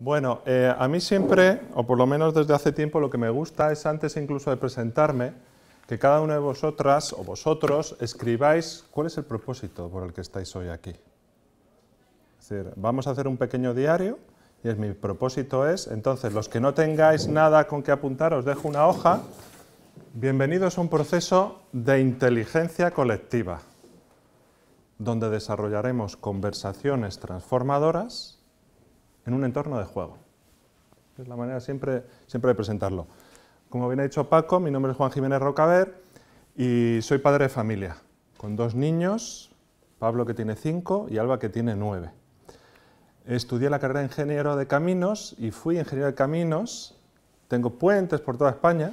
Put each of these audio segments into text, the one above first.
Bueno, eh, a mí siempre, o por lo menos desde hace tiempo, lo que me gusta es antes incluso de presentarme, que cada una de vosotras o vosotros escribáis cuál es el propósito por el que estáis hoy aquí. Es decir, vamos a hacer un pequeño diario y es, mi propósito es, entonces, los que no tengáis nada con que apuntar, os dejo una hoja. Bienvenidos a un proceso de inteligencia colectiva, donde desarrollaremos conversaciones transformadoras en un entorno de juego. Es la manera siempre, siempre de presentarlo. Como bien ha dicho Paco, mi nombre es Juan Jiménez Rocaver y soy padre de familia, con dos niños, Pablo que tiene cinco y Alba que tiene nueve. Estudié la carrera de ingeniero de caminos y fui ingeniero de caminos. Tengo puentes por toda España,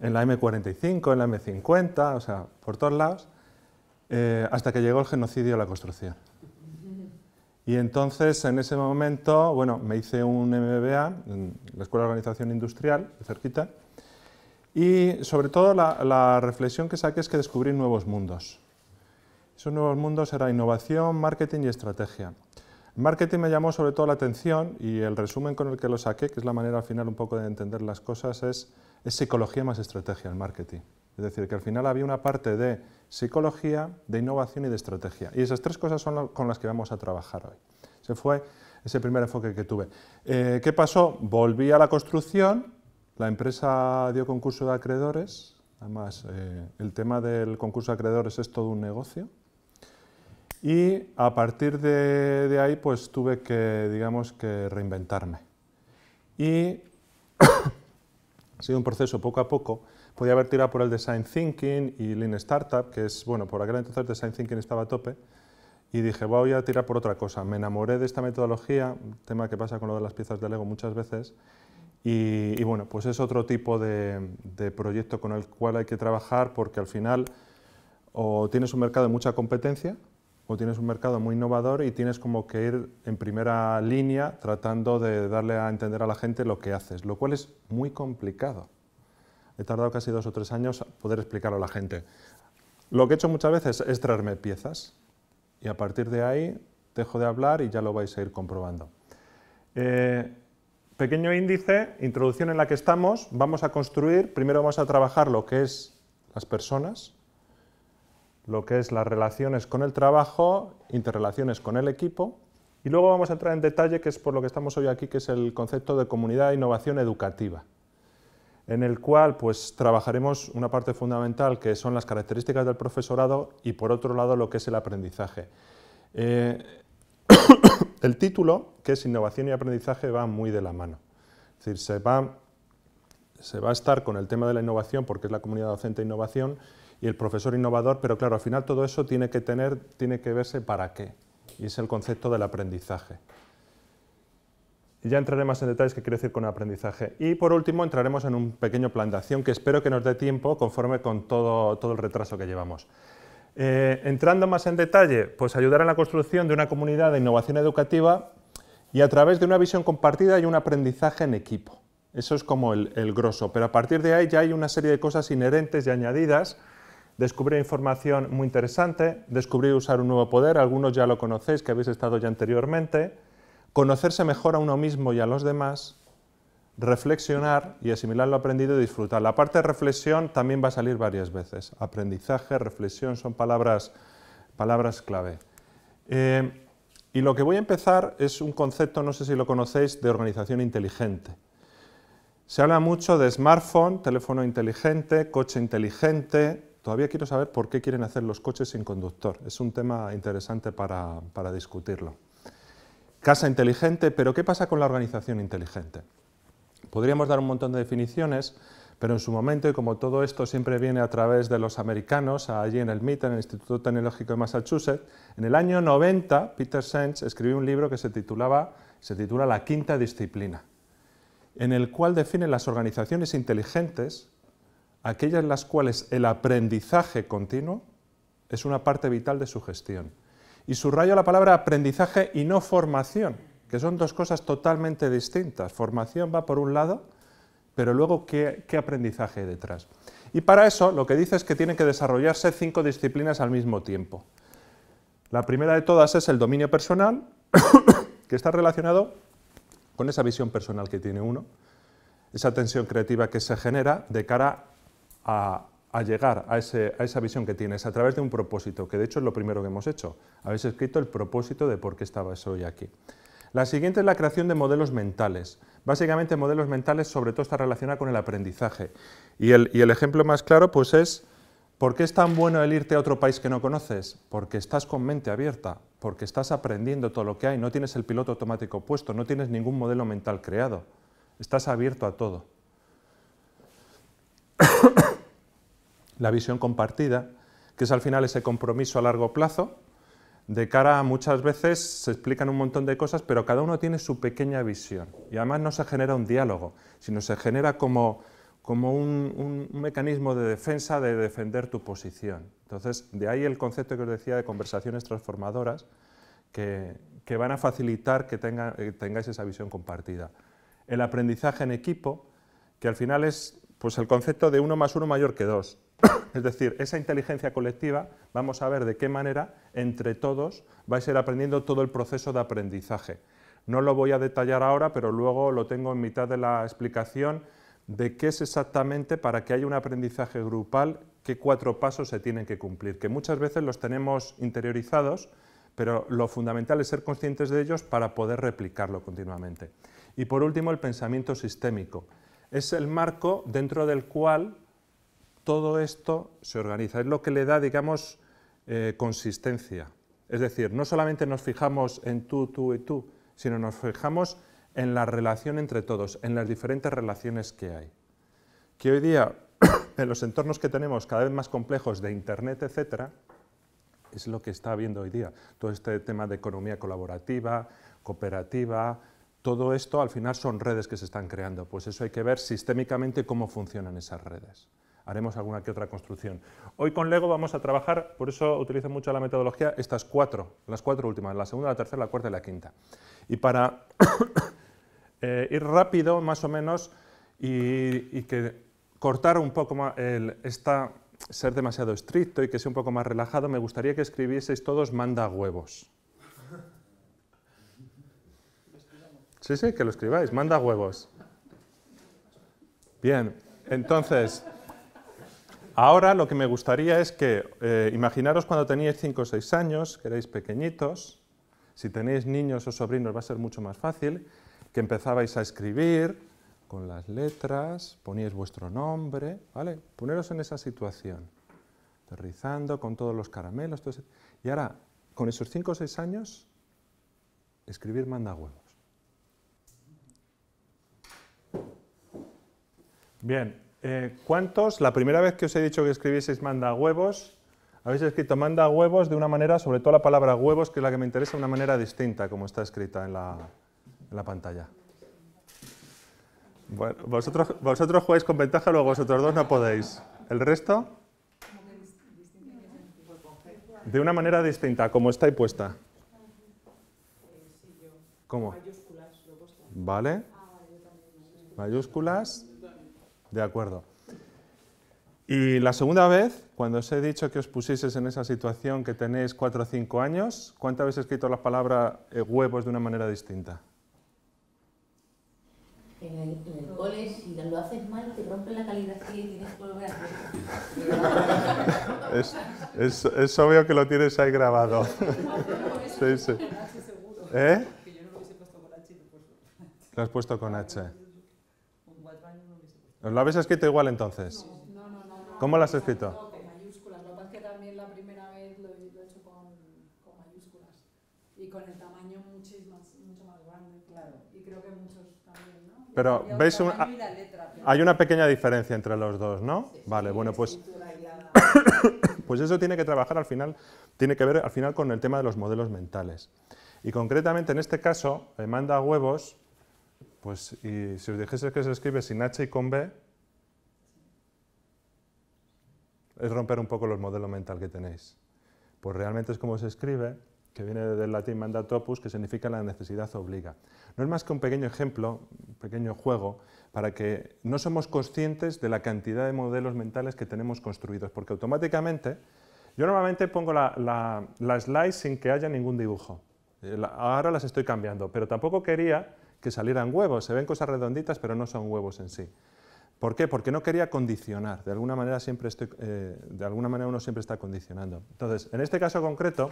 en la M45, en la M50, o sea, por todos lados, eh, hasta que llegó el genocidio a la construcción. Y entonces, en ese momento, bueno, me hice un MBA en la Escuela de Organización Industrial, de cerquita, y sobre todo la, reflexión que saqué es que descubrí nuevos mundos. Esos nuevos mundos eran innovación, marketing y estrategia. El marketing me llamó sobre todo la atención y el resumen con el que lo saqué, que es la manera al final un poco de entender las cosas, es psicología más estrategia, el marketing. Es decir, que al final había una parte de psicología, de innovación y de estrategia. Y esas tres cosas son con las que vamos a trabajar hoy. Ese fue ese primer enfoque que tuve. Eh, ¿Qué pasó? Volví a la construcción, la empresa dio concurso de acreedores, además eh, el tema del concurso de acreedores es todo un negocio, y a partir de, de ahí pues tuve que, digamos, que reinventarme. Y ha sido un proceso poco a poco, Podía haber tirado por el Design Thinking y Lean Startup, que es, bueno, por aquel entonces Design Thinking estaba a tope, y dije, voy a tirar por otra cosa. Me enamoré de esta metodología, tema que pasa con lo de las piezas de Lego muchas veces, y, bueno, pues es otro tipo de, de proyecto con el cual hay que trabajar porque al final o tienes un mercado de mucha competencia, o tienes un mercado muy innovador y tienes como que ir en primera línea tratando de darle a entender a la gente lo que haces, lo cual es muy complicado. He tardado casi dos o tres años poder explicarlo a la gente. Lo que he hecho muchas veces es traerme piezas y a partir de ahí dejo de hablar y ya lo vais a ir comprobando. Eh, pequeño índice, introducción en la que estamos, vamos a construir, primero vamos a trabajar lo que es las personas, lo que es las relaciones con el trabajo, interrelaciones con el equipo, y luego vamos a entrar en detalle, que es por lo que estamos hoy aquí, que es el concepto de comunidad e innovación educativa en el cual pues, trabajaremos una parte fundamental que son las características del profesorado y por otro lado lo que es el aprendizaje. Eh, el título, que es innovación y aprendizaje, va muy de la mano. Es decir, se va, a estar con el tema de la innovación porque es la comunidad docente de innovación y el profesor innovador, pero claro, al final todo eso tiene que, tener, tiene que verse para qué, y es el concepto del aprendizaje. Ya entraré más en detalles qué quiere decir con aprendizaje. Y por último, entraremos en un pequeño plan de acción que espero que nos dé tiempo conforme con todo, todo el retraso que llevamos. Eh, entrando más en detalle, pues ayudar a la construcción de una comunidad de innovación educativa y a través de una visión compartida y un aprendizaje en equipo. Eso es como el, el grosso, pero a partir de ahí ya hay una serie de cosas inherentes y añadidas. Descubrir información muy interesante, descubrir usar un nuevo poder, algunos ya lo conocéis que habéis estado ya anteriormente, conocerse mejor a uno mismo y a los demás, reflexionar y asimilar lo aprendido y disfrutar. La parte de reflexión también va a salir varias veces. Aprendizaje, reflexión son palabras, palabras clave. Eh, y lo que voy a empezar es un concepto, no sé si lo conocéis, de organización inteligente. Se habla mucho de smartphone, teléfono inteligente, coche inteligente. Todavía quiero saber por qué quieren hacer los coches sin conductor. Es un tema interesante para discutirlo. Casa inteligente, pero ¿qué pasa con la organización inteligente? Podríamos dar un montón de definiciones, pero en su momento, y como todo esto siempre viene a través de los americanos, allí en el MIT, en el Instituto Tecnológico de Massachusetts, en el año 90, Peter Senge escribió un libro que se, titulaba, se titula La quinta disciplina, en el cual define las organizaciones inteligentes, aquellas en las cuales el aprendizaje continuo es una parte vital de su gestión. Y subrayo la palabra aprendizaje y no formación, que son dos cosas totalmente distintas. Formación va por un lado, pero luego qué, aprendizaje hay detrás. Y para eso lo que dice es que tienen que desarrollarse cinco disciplinas al mismo tiempo. La primera de todas es el dominio personal, que está relacionado con esa visión personal que tiene uno, esa tensión creativa que se genera de cara a a llegar a, esa visión que tienes a través de un propósito, que de hecho es lo primero que hemos hecho. Habéis escrito el propósito de por qué estabas hoy aquí. La siguiente es la creación de modelos mentales. Básicamente modelos mentales sobre todo está relacionada con el aprendizaje. Y el, y el ejemplo más claro pues es, ¿por qué es tan bueno el irte a otro país que no conoces? Porque estás con mente abierta, porque estás aprendiendo todo lo que hay, no tienes el piloto automático puesto, no tienes ningún modelo mental creado, estás abierto a todo la visión compartida, que es al final ese compromiso a largo plazo. De cara a muchas veces se explican un montón de cosas, pero cada uno tiene su pequeña visión. Y además no se genera un diálogo, sino se genera como, como un, mecanismo de defensa, de defender tu posición. Entonces, de ahí el concepto que os decía de conversaciones transformadoras, que, que van a facilitar que, tenga, que tengáis esa visión compartida. El aprendizaje en equipo, que al final es pues el concepto de uno más uno mayor que dos. Es decir, esa inteligencia colectiva, vamos a ver de qué manera entre todos va a ir aprendiendo todo el proceso de aprendizaje. No lo voy a detallar ahora, pero luego lo tengo en mitad de la explicación de qué es exactamente para que haya un aprendizaje grupal, qué cuatro pasos se tienen que cumplir, que muchas veces los tenemos interiorizados, pero lo fundamental es ser conscientes de ellos para poder replicarlo continuamente. Y por último, el pensamiento sistémico es el marco dentro del cual todo esto se organiza, es lo que le da, digamos, eh, consistencia. Es decir, no solamente nos fijamos en tú, tú y tú, sino nos fijamos en la relación entre todos, en las diferentes relaciones que hay. Que hoy día, en los entornos que tenemos cada vez más complejos de Internet, etc., es lo que está habiendo hoy día. Todo este tema de economía colaborativa, cooperativa, todo esto al final son redes que se están creando, pues eso hay que ver sistémicamente cómo funcionan esas redes. Haremos alguna que otra construcción. Hoy con Lego vamos a trabajar, por eso utilizo mucho la metodología, estas cuatro, las cuatro últimas, la segunda, la tercera, la cuarta y la quinta. Y para eh, ir rápido más o menos y, que cortar un poco más ser demasiado estricto y que sea un poco más relajado, me gustaría que escribieseis todos manda huevos. Sí, sí, que lo escribáis. Manda huevos. Bien, entonces, ahora lo que me gustaría es que eh, imaginaros cuando teníais 5 o 6 años, que erais pequeñitos, si tenéis niños o sobrinos va a ser mucho más fácil, que empezabais a escribir con las letras, poníais vuestro nombre, ¿vale? Poneros en esa situación, aterrizando con todos los caramelos, todo y ahora, con esos 5 o 6 años, escribir manda huevos. Bien, eh, ¿cuántos, la primera vez que os he dicho que escribieseis manda huevos, habéis escrito manda huevos de una manera, sobre todo la palabra huevos, que es la que me interesa, de una manera distinta, como está escrita en la, pantalla? vosotros, vosotros jugáis con ventaja, luego vosotros dos no podéis. ¿El resto? De una manera distinta, como está puesta. ¿Cómo? Vale. Mayúsculas. De acuerdo. Y la segunda vez, cuando os he dicho que os pusieses en esa situación que tenéis 4 o 5 años, ¿cuántas veces he escrito la palabra eh, huevos de una manera distinta? En el, en el, cole, si lo haces mal, te rompen la calidad. y tienes que volver a es, obvio que lo tienes ahí grabado. sí, sí. ¿Eh? Que yo no lo hubiese puesto con H. Lo has puesto con H. ¿Lo habéis escrito igual entonces? No, no, no. ¿Cómo lo has escrito? Con mayúsculas. Lo que pasa es que también la primera vez lo, he hecho con, mayúsculas. Y con el tamaño mucho más grande, claro. Y creo que muchos también, ¿no? Pero veis una... Hay una pequeña diferencia entre los dos, ¿no? vale, bueno, pues... pues eso tiene que trabajar al final, tiene que ver al final con el tema de los modelos mentales. Y concretamente en este caso, eh, Manda Huevos pues y si os dijese que se escribe sin H y con B, es romper un poco los modelos mental que tenéis. Pues realmente es como se escribe, que viene del latín mandatopus, opus, que significa la necesidad obliga. No es más que un pequeño ejemplo, un pequeño juego, para que no somos conscientes de la cantidad de modelos mentales que tenemos construidos, porque automáticamente, yo normalmente pongo la, la, slide sin que haya ningún dibujo. Eh, ahora las estoy cambiando, pero tampoco quería que salieran huevos. Se ven cosas redonditas, pero no son huevos en sí. ¿Por qué? Porque no quería condicionar. De alguna manera, siempre eh, de alguna manera uno siempre está condicionando. Entonces, en este caso concreto,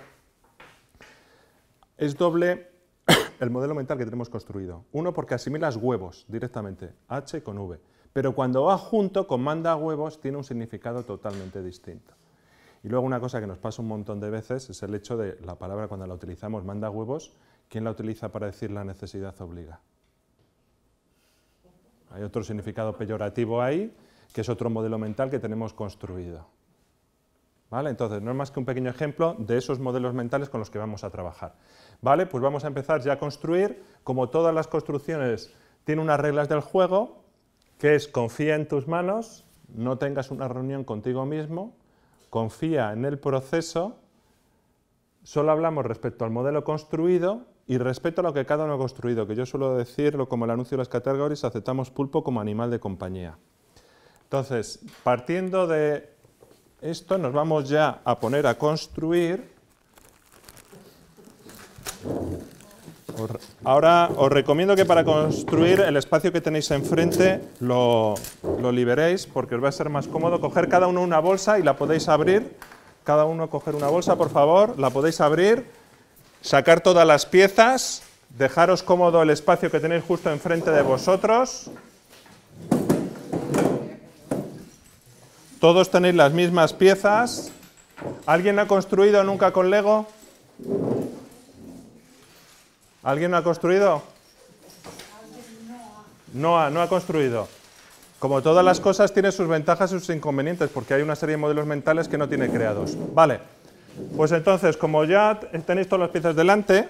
es doble el modelo mental que tenemos construido. Uno, porque asimilas huevos directamente, H con V. Pero cuando va junto con manda huevos, tiene un significado totalmente distinto. Y luego una cosa que nos pasa un montón de veces es el hecho de la palabra cuando la utilizamos, manda huevos, ¿Quién la utiliza para decir la necesidad obliga? Hay otro significado peyorativo ahí, que es otro modelo mental que tenemos construido. ¿Vale? Entonces, no es más que un pequeño ejemplo de esos modelos mentales con los que vamos a trabajar. ¿Vale? Pues vamos a empezar ya a construir, como todas las construcciones tienen unas reglas del juego, que es confía en tus manos, no tengas una reunión contigo mismo, confía en el proceso, solo hablamos respecto al modelo construido y respecto a lo que cada uno ha construido, que yo suelo decirlo como el anuncio de las categorías, aceptamos pulpo como animal de compañía. Entonces, partiendo de esto, nos vamos ya a poner a construir. Ahora os recomiendo que para construir el espacio que tenéis enfrente lo, lo, liberéis porque os va a ser más cómodo coger cada uno una bolsa y la podéis abrir. Cada uno coger una bolsa, por favor, la podéis abrir sacar todas las piezas, dejaros cómodo el espacio que tenéis justo enfrente de vosotros. Todos tenéis las mismas piezas. ¿Alguien ha construido nunca con Lego? ¿Alguien no ha construido? No ha, no ha construido. Como todas las cosas, tiene sus ventajas y sus inconvenientes, porque hay una serie de modelos mentales que no tiene creados. Vale. Pues entonces, como ya tenéis todas las piezas delante,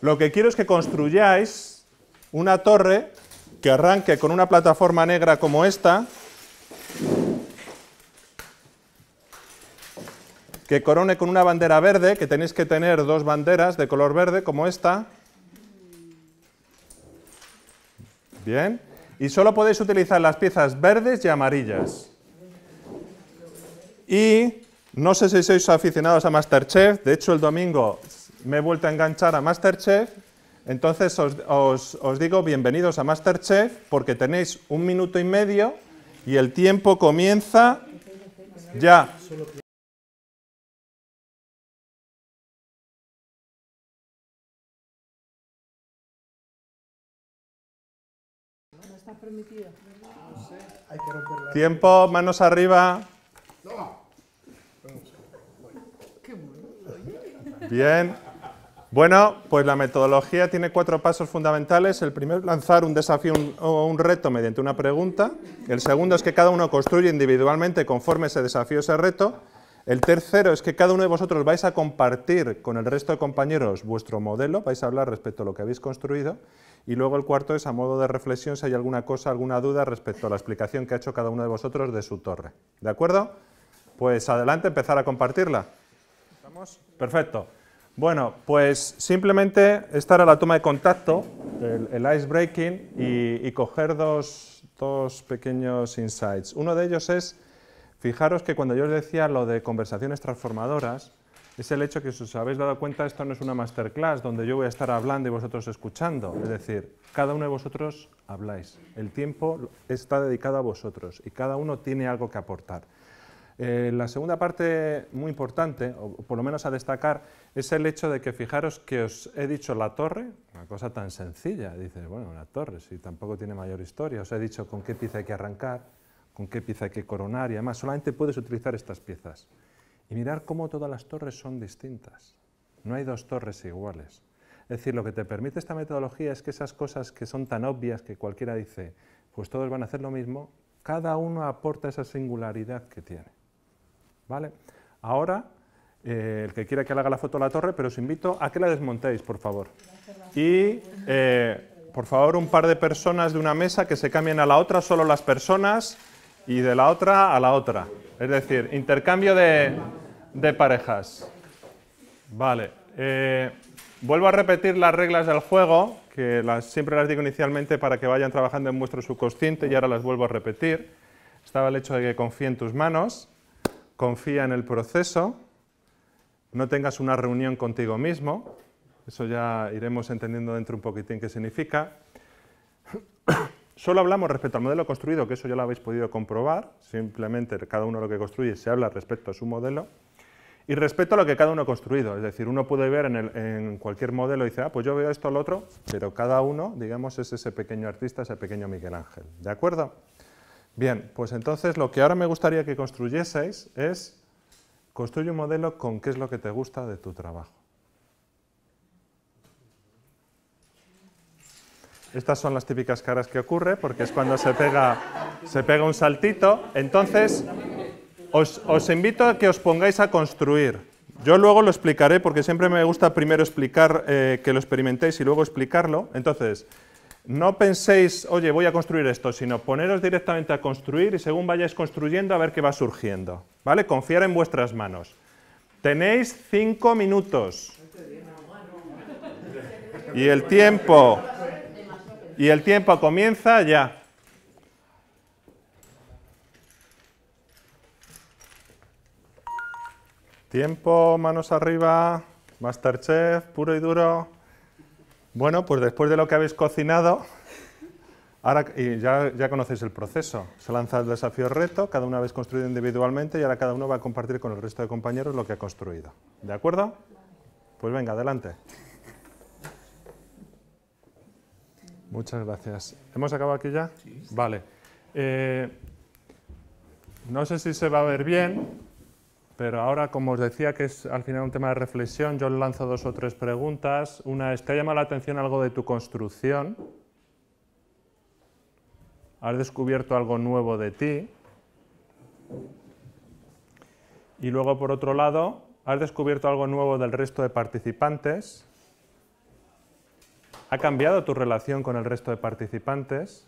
lo que quiero es que construyáis una torre que arranque con una plataforma negra como esta, que corone con una bandera verde, que tenéis que tener dos banderas de color verde como esta. Bien. Y solo podéis utilizar las piezas verdes y amarillas. Y no sé si sois aficionados a Masterchef, de hecho el domingo me he vuelto a enganchar a Masterchef, entonces os, digo bienvenidos a Masterchef porque tenéis un minuto y medio y el tiempo comienza ya. Tiempo, manos arriba. Bien. Bueno, pues la metodología tiene cuatro pasos fundamentales. El primero es lanzar un desafío o un reto mediante una pregunta. El segundo es que cada uno construye individualmente conforme ese desafío, ese reto. El tercero es que cada uno de vosotros vais a compartir con el resto de compañeros vuestro modelo, vais a hablar respecto a lo que habéis construido. Y luego el cuarto es a modo de reflexión si hay alguna cosa, alguna duda respecto a la explicación que ha hecho cada uno de vosotros de su torre. ¿De acuerdo? Pues adelante, empezar a compartirla. Perfecto. Bueno, pues simplemente estar a la toma de contacto, el, ice breaking y, coger dos, dos, pequeños insights. Uno de ellos es, fijaros que cuando yo os decía lo de conversaciones transformadoras, es el hecho que si os habéis dado cuenta, esto no es una masterclass donde yo voy a estar hablando y vosotros escuchando. Es decir, cada uno de vosotros habláis. El tiempo está dedicado a vosotros y cada uno tiene algo que aportar. Eh, la segunda parte muy importante, o por lo menos a destacar, es el hecho de que fijaros que os he dicho la torre, una cosa tan sencilla, dices, bueno, una torre, si tampoco tiene mayor historia, os he dicho con qué pieza hay que arrancar, con qué pieza hay que coronar y además solamente puedes utilizar estas piezas. Y mirar cómo todas las torres son distintas, no hay dos torres iguales. Es decir, lo que te permite esta metodología es que esas cosas que son tan obvias que cualquiera dice, pues todos van a hacer lo mismo, cada uno aporta esa singularidad que tiene. ¿vale? Ahora, eh, el que quiera que haga la foto a la torre, pero os invito a que la desmontéis, por favor. Y, eh, por favor, un par de personas de una mesa que se cambien a la otra, solo las personas, y de la otra a la otra. Es decir, intercambio de, parejas. Vale. Eh, vuelvo a repetir las reglas del juego, que las, siempre las digo inicialmente para que vayan trabajando en vuestro subconsciente y ahora las vuelvo a repetir. Estaba el hecho de que confíe en tus manos confía en el proceso, no tengas una reunión contigo mismo, eso ya iremos entendiendo dentro un poquitín qué significa. Solo hablamos respecto al modelo construido, que eso ya lo habéis podido comprobar, simplemente cada uno lo que construye se habla respecto a su modelo. Y respecto a lo que cada uno ha construido, es decir, uno puede ver en, cualquier modelo y dice, ah, pues yo veo esto al otro, pero cada uno, digamos, es ese pequeño artista, ese pequeño Miguel Ángel, ¿de acuerdo? Bien, pues entonces lo que ahora me gustaría que construyeseis es, construye un modelo con qué es lo que te gusta de tu trabajo. Estas son las típicas caras que ocurre, porque es cuando se pega, se pega un saltito. Entonces, os, invito a que os pongáis a construir. Yo luego lo explicaré porque siempre me gusta primero explicar eh, que lo experimentéis y luego explicarlo. Entonces, no penséis, oye, voy a construir esto, sino poneros directamente a construir y según vayáis construyendo a ver qué va surgiendo. ¿Vale? Confiar en vuestras manos. Tenéis cinco minutos. Y el tiempo. Y el tiempo comienza ya. Tiempo, manos arriba, Masterchef, puro y duro. Bueno, pues después de lo que habéis cocinado, ahora y ya, conocéis el proceso. Se lanza el desafío reto, cada uno habéis construido individualmente y ahora cada uno va a compartir con el resto de compañeros lo que ha construido. ¿De acuerdo? Pues venga, adelante. Muchas gracias. ¿Hemos acabado aquí ya? Sí. Vale. Eh, no sé si se va a ver bien, pero ahora, como os decía, que es al final un tema de reflexión, yo lanzo dos o tres preguntas. Una es, ¿te ha llamado la atención algo de tu construcción? ¿Has descubierto algo nuevo de ti? Y luego, por otro lado, ¿has descubierto algo nuevo del resto de participantes? ¿Ha cambiado tu relación con el resto de participantes?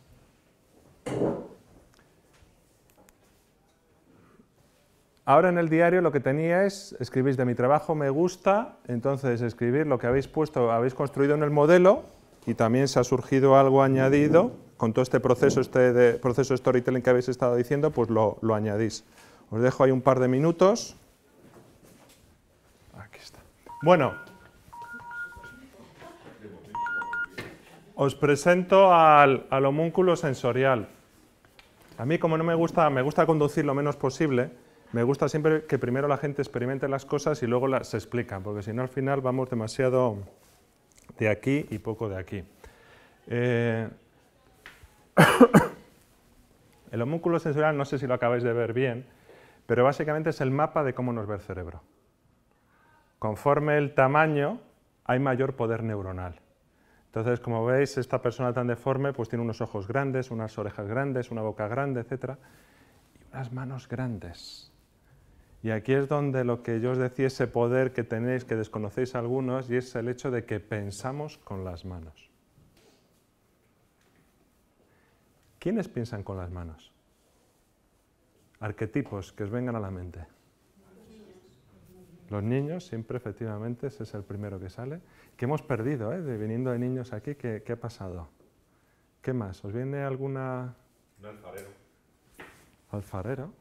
Ahora en el diario lo que tenía es, escribís de mi trabajo me gusta, entonces escribir lo que habéis puesto, habéis construido en el modelo y también se ha surgido algo añadido con todo este proceso, este de, proceso storytelling que habéis estado diciendo, pues lo, añadís. Os dejo ahí un par de minutos. Aquí está. Bueno, os presento al, al homúnculo sensorial. A mí como no me gusta, me gusta conducir lo menos posible, me gusta siempre que primero la gente experimente las cosas y luego se explican, porque si no al final vamos demasiado de aquí y poco de aquí. Eh, el homúnculo sensorial, no sé si lo acabáis de ver bien, pero básicamente es el mapa de cómo nos ve el cerebro. Conforme el tamaño, hay mayor poder neuronal. Entonces, como veis, esta persona tan deforme pues tiene unos ojos grandes, unas orejas grandes, una boca grande, etc. Y unas manos grandes. Y aquí es donde lo que yo os decía, ese poder que tenéis, que desconocéis algunos, y es el hecho de que pensamos con las manos. ¿Quiénes piensan con las manos? Arquetipos que os vengan a la mente. Los niños, siempre efectivamente, ese es el primero que sale. Que hemos perdido, ¿eh? de, viniendo de niños aquí, ¿qué, ¿qué, ha pasado? ¿Qué más? ¿Os viene alguna...? Un alfarero. ¿Alfarero?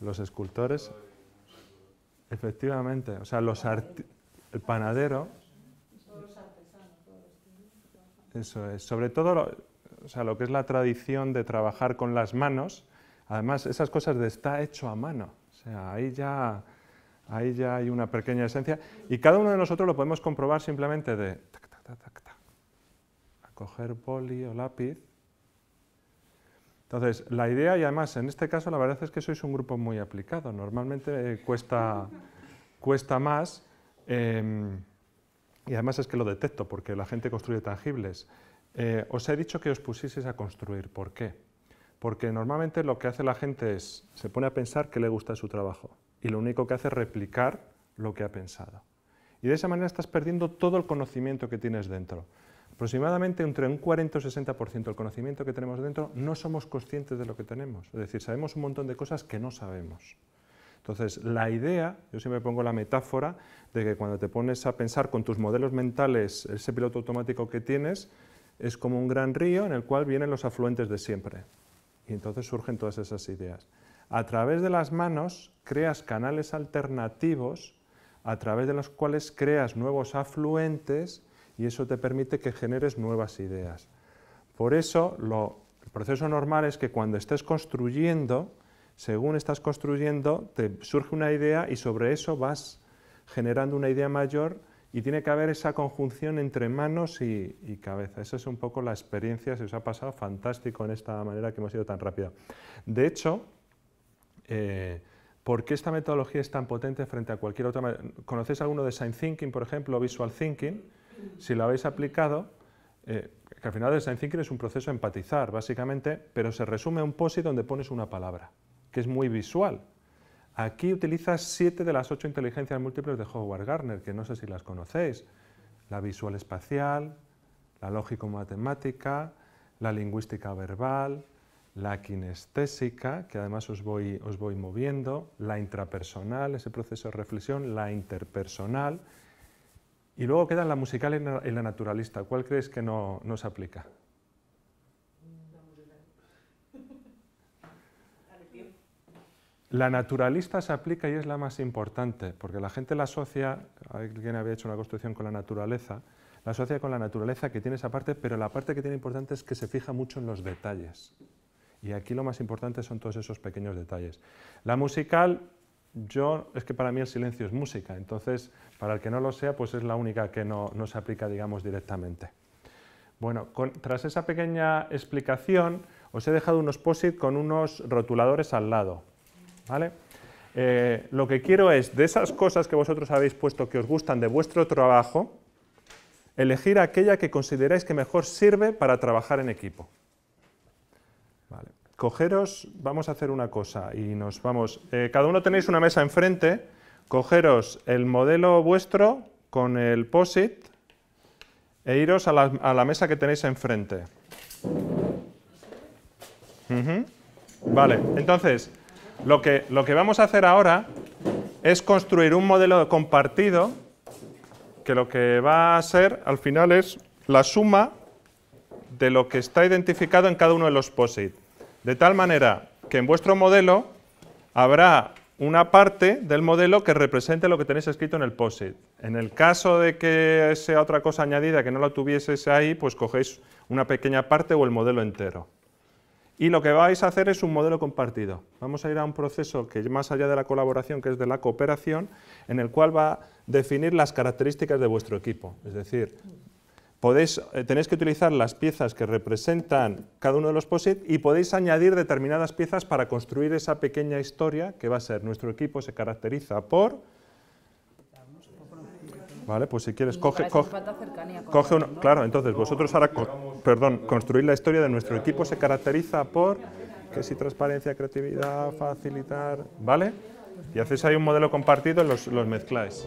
Los escultores, efectivamente, o sea, los el panadero, eso es, sobre todo lo, o sea, lo que es la tradición de trabajar con las manos, además esas cosas de está hecho a mano, o sea, ahí ya, ahí ya hay una pequeña esencia y cada uno de nosotros lo podemos comprobar simplemente de tac, tac, tac, tac a coger boli o lápiz entonces, la idea, y además en este caso la verdad es que sois un grupo muy aplicado, normalmente eh, cuesta, más, em, y además es que lo detecto porque la gente construye tangibles. Eh, os he dicho que os pusieseis a construir, ¿por qué? Porque normalmente lo que hace la gente es, se pone a pensar que le gusta su trabajo, y lo único que hace es replicar lo que ha pensado. Y de esa manera estás perdiendo todo el conocimiento que tienes dentro. Aproximadamente entre un 40 o 60% del conocimiento que tenemos dentro no somos conscientes de lo que tenemos. Es decir, sabemos un montón de cosas que no sabemos. Entonces, la idea, yo siempre pongo la metáfora de que cuando te pones a pensar con tus modelos mentales ese piloto automático que tienes, es como un gran río en el cual vienen los afluentes de siempre. Y entonces surgen todas esas ideas. A través de las manos creas canales alternativos a través de los cuales creas nuevos afluentes y eso te permite que generes nuevas ideas. Por eso, el proceso normal es que cuando estés construyendo, según estás construyendo, te surge una idea y sobre eso vas generando una idea mayor y tiene que haber esa conjunción entre manos y, cabeza. Esa es un poco la experiencia, se os ha pasado fantástico en esta manera que hemos ido tan rápida. De hecho, eh, ¿por qué esta metodología es tan potente frente a cualquier otra? ¿Conocéis alguno de Design Thinking, por ejemplo, o Visual Thinking? si lo habéis aplicado, eh, que al final el design thinking es un proceso de empatizar, básicamente, pero se resume a un poSI donde pones una palabra, que es muy visual. Aquí utilizas siete de las ocho inteligencias múltiples de Howard Gardner, que no sé si las conocéis. La visual espacial, la lógico-matemática, la lingüística verbal, la kinestésica, que además os voy moviendo, la intrapersonal, ese proceso de reflexión, la interpersonal, y luego quedan la musical y la naturalista. ¿Cuál crees que no, se aplica? La naturalista se aplica y es la más importante, porque la gente la asocia, alguien había hecho una construcción con la naturaleza, la asocia con la naturaleza que tiene esa parte, pero la parte que tiene importante es que se fija mucho en los detalles. Y aquí lo más importante son todos esos pequeños detalles. La musical yo, es que para mí el silencio es música, entonces para el que no lo sea, pues es la única que no, se aplica, digamos, directamente. Bueno, tras esa pequeña explicación, os he dejado unos POSIT con unos rotuladores al lado, ¿vale? Eh, lo que quiero es, de esas cosas que vosotros habéis puesto que os gustan de vuestro trabajo, elegir aquella que consideráis que mejor sirve para trabajar en equipo. Vale cogeros, vamos a hacer una cosa y nos vamos. Eh, cada uno tenéis una mesa enfrente, cogeros el modelo vuestro con el POSIT e iros a la, mesa que tenéis enfrente. Vale, entonces, lo que, lo que vamos a hacer ahora es construir un modelo compartido que lo que va a ser al final es la suma de lo que está identificado en cada uno de los POSIT. De tal manera que en vuestro modelo habrá una parte del modelo que represente lo que tenéis escrito en el POSIT. En el caso de que sea otra cosa añadida que no la tuviese ahí, pues cogéis una pequeña parte o el modelo entero. Y lo que vais a hacer es un modelo compartido. Vamos a ir a un proceso que es más allá de la colaboración, que es de la cooperación, en el cual va a definir las características de vuestro equipo. Es decir, eh, tenéis que utilizar las piezas que representan cada uno de los POSIT y podéis añadir determinadas piezas para construir esa pequeña historia que va a ser nuestro equipo se caracteriza por... Vale, pues si quieres, coge, coge, uno, Claro, entonces vosotros ahora, perdón, construir la historia de nuestro equipo se caracteriza por que si transparencia, creatividad, facilitar, ¿vale? Y hacéis ahí un modelo compartido, los, los mezcláis.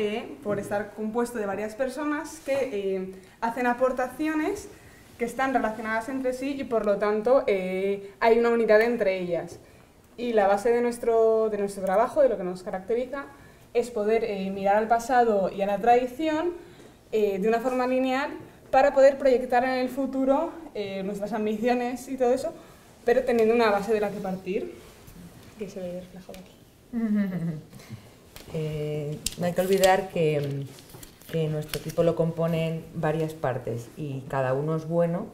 Eh, por estar compuesto de varias personas que eh, hacen aportaciones que están relacionadas entre sí y por lo tanto eh, hay una unidad entre ellas. Y la base de nuestro, de nuestro trabajo, de lo que nos caracteriza, es poder mirar al pasado y a la tradición de una forma lineal para poder proyectar en el futuro nuestras ambiciones y todo eso, pero teniendo una base de la que partir, que se ve reflejado aquí. Eh, no hay que olvidar que, nuestro equipo lo componen varias partes y cada uno es bueno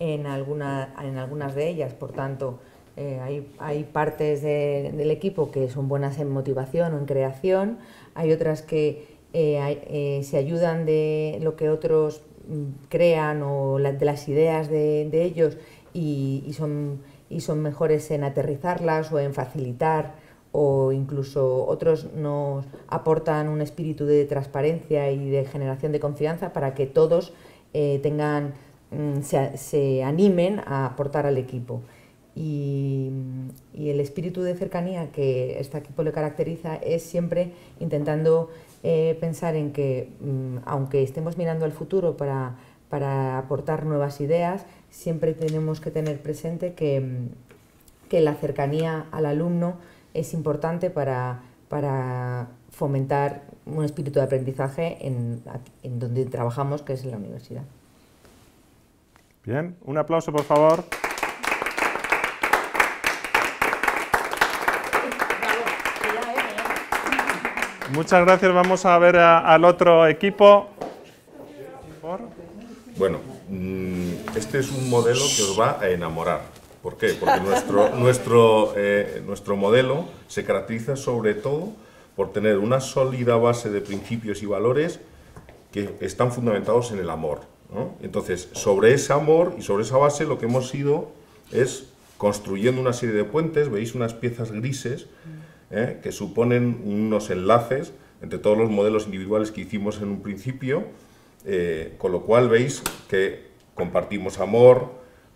en, alguna, en algunas de ellas. Por tanto, eh, hay, hay, partes del equipo que son buenas en motivación o en creación, hay otras que eh, se ayudan de lo que otros mm, crean o de las ideas de, de ellos y, son, y son mejores en aterrizarlas o en facilitar o incluso otros nos aportan un espíritu de transparencia y de generación de confianza para que todos eh, tengan, mm, se, animen a aportar al equipo. Mm, y, el espíritu de cercanía que este equipo le caracteriza es siempre intentando eh, pensar en que, mm, aunque estemos mirando al futuro para, aportar nuevas ideas, siempre tenemos que tener presente que la cercanía al alumno es importante para, fomentar un espíritu de aprendizaje en, donde trabajamos, que es en la universidad. Bien, un aplauso por favor. Muchas gracias. Vamos a ver al otro equipo. Bueno, mm, este es un modelo que os va a enamorar. ¿Por qué? Porque nuestro, nuestro, eh, nuestro modelo se caracteriza sobre todo por tener una sólida base de principios y valores que están fundamentados en el amor. Entonces, sobre ese amor y sobre esa base lo que hemos sido es construyendo una serie de puentes, veis unas piezas grises mm. ¿eh? que suponen unos enlaces entre todos los modelos individuales que hicimos en un principio, eh, con lo cual veis que compartimos amor,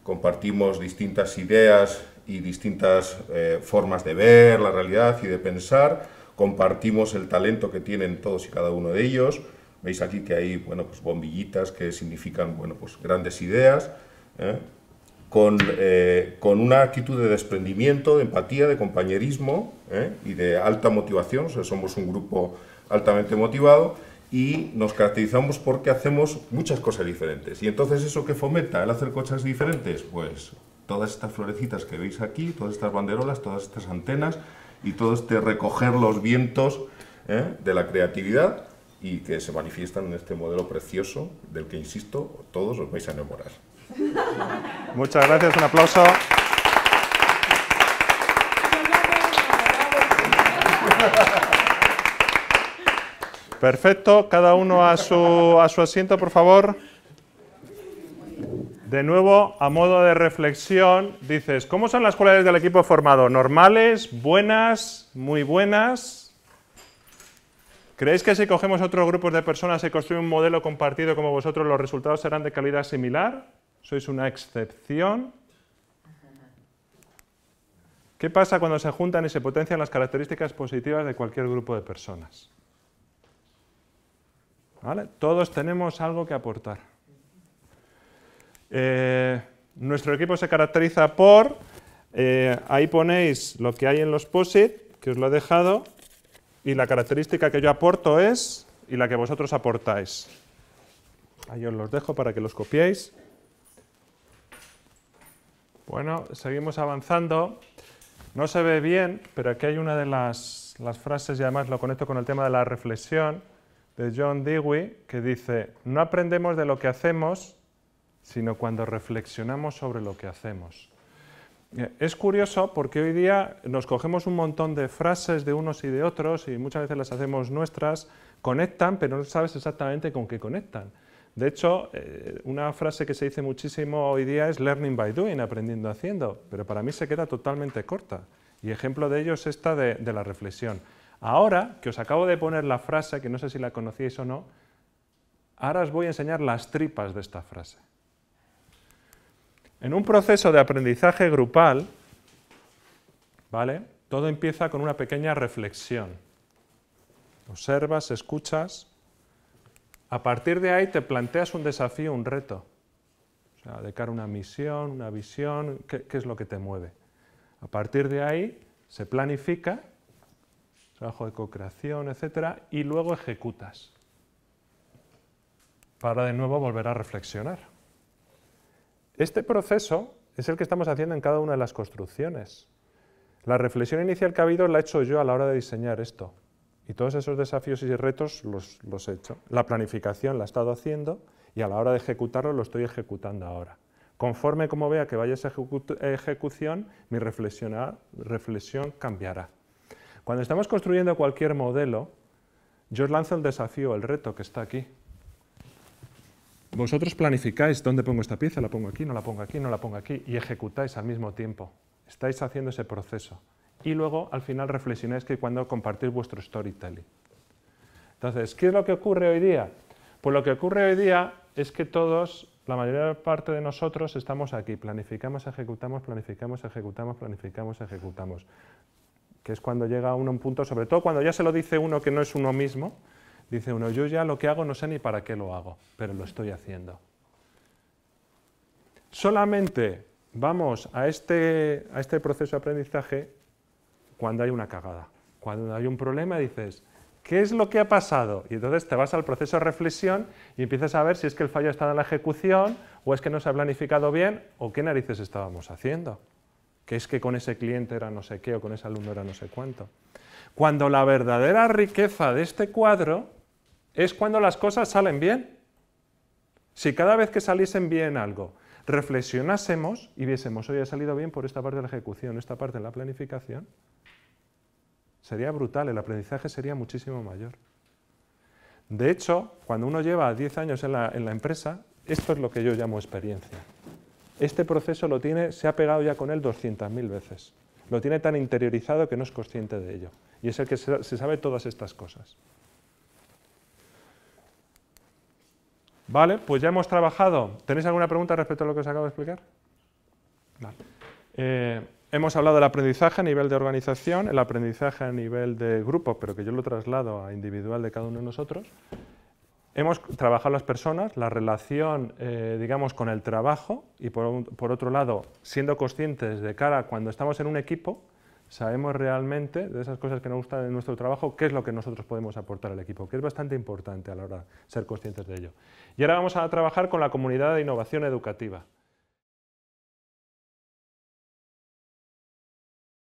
compartimos distintas ideas y distintas eh, formas de ver la realidad y de pensar, compartimos el talento que tienen todos y cada uno de ellos. Veis aquí que hay bueno, pues bombillitas que significan bueno, pues grandes ideas, ¿eh? Con, eh, con, una actitud de desprendimiento, de empatía, de compañerismo y de alta motivación, somos un grupo altamente motivado, y nos caracterizamos porque hacemos muchas cosas diferentes. Y entonces, ¿eso que fomenta el hacer cosas diferentes? Pues todas estas florecitas que veis aquí, todas estas banderolas, todas estas antenas y todo este recoger los vientos ¿eh? de la creatividad y que se manifiestan en este modelo precioso del que, insisto, todos os vais a enamorar. Muchas gracias, un aplauso. Perfecto, cada uno a su, asiento, por favor. De nuevo, a modo de reflexión, dices, ¿cómo son las cualidades del equipo formado? ¿Normales? ¿Buenas? ¿Muy buenas? ¿Creéis que si cogemos otros grupos de personas y construye un modelo compartido como vosotros, los resultados serán de calidad similar? ¿Sois una excepción? ¿Qué pasa cuando se juntan y se potencian las características positivas de cualquier grupo de personas? Todos tenemos algo que aportar. Eh, nuestro equipo se caracteriza por, eh, ahí ponéis lo que hay en los POSIT, que os lo he dejado, y la característica que yo aporto es, y la que vosotros aportáis. Ahí os los dejo para que los copiéis. Bueno, seguimos avanzando. No se ve bien, pero aquí hay una de las, las frases, y además lo conecto con el tema de la reflexión, de John Dewey que dice, no aprendemos de lo que hacemos, sino cuando reflexionamos sobre lo que hacemos. Eh, es curioso porque hoy día nos cogemos un montón de frases de unos y de otros y muchas veces las hacemos nuestras, conectan, pero no sabes exactamente con qué conectan. De hecho, eh, una frase que se dice muchísimo hoy día es learning by doing, aprendiendo haciendo, pero para mí se queda totalmente corta. Y ejemplo de ello es esta de, de la reflexión. Ahora que os acabo de poner la frase, que no sé si la conocíais o no, ahora os voy a enseñar las tripas de esta frase. En un proceso de aprendizaje grupal, ¿vale? Todo empieza con una pequeña reflexión. Observas, escuchas. A partir de ahí te planteas un desafío, un reto. O de cara a una misión, una visión, qué es lo que te mueve? A partir de ahí se planifica trabajo de co-creación, etcétera, Y luego ejecutas para de nuevo volver a reflexionar. Este proceso es el que estamos haciendo en cada una de las construcciones. La reflexión inicial que ha habido la he hecho yo a la hora de diseñar esto. Y todos esos desafíos y retos los, he hecho. La planificación la he estado haciendo y a la hora de ejecutarlo lo estoy ejecutando ahora. Conforme como vea que vaya esa ejecución, mi reflexión cambiará. Cuando estamos construyendo cualquier modelo, yo os lanzo el desafío, el reto que está aquí. Vosotros planificáis dónde pongo esta pieza, la pongo aquí, no la pongo aquí, no la pongo aquí, y ejecutáis al mismo tiempo. Estáis haciendo ese proceso. Y luego, al final, reflexionáis que cuando compartís vuestro storytelling. Entonces, ¿qué es lo que ocurre hoy día? Pues lo que ocurre hoy día es que todos, la mayor parte de nosotros, estamos aquí. Planificamos, ejecutamos, planificamos, ejecutamos, planificamos, ejecutamos que es cuando llega uno a un punto, sobre todo cuando ya se lo dice uno que no es uno mismo, dice uno, yo ya lo que hago no sé ni para qué lo hago, pero lo estoy haciendo. Solamente vamos a este, a este proceso de aprendizaje cuando hay una cagada. Cuando hay un problema dices, ¿qué es lo que ha pasado? Y entonces te vas al proceso de reflexión y empiezas a ver si es que el fallo está en la ejecución o es que no se ha planificado bien o qué narices estábamos haciendo que es que con ese cliente era no sé qué o con ese alumno era no sé cuánto. Cuando la verdadera riqueza de este cuadro es cuando las cosas salen bien. Si cada vez que saliesen bien algo, reflexionásemos y viésemos, hoy ha salido bien por esta parte de la ejecución, esta parte de la planificación, sería brutal, el aprendizaje sería muchísimo mayor. De hecho, cuando uno lleva 10 años en la empresa, esto es lo que yo llamo experiencia. Este proceso lo tiene, se ha pegado ya con él 200.000 veces. Lo tiene tan interiorizado que no es consciente de ello. Y es el que se, sabe todas estas cosas. Vale, pues ya hemos trabajado. ¿Tenéis alguna pregunta respecto a lo que os acabo de explicar? Vale. Eh, hemos hablado del aprendizaje a nivel de organización, el aprendizaje a nivel de grupo, pero que yo lo traslado a individual de cada uno de nosotros. Hemos trabajado las personas, la relación, eh, digamos, con el trabajo y por, por, otro lado, siendo conscientes de cara cuando estamos en un equipo, sabemos realmente de esas cosas que nos gustan en nuestro trabajo, qué es lo que nosotros podemos aportar al equipo, que es bastante importante a la hora de ser conscientes de ello. Y ahora vamos a trabajar con la comunidad de innovación educativa.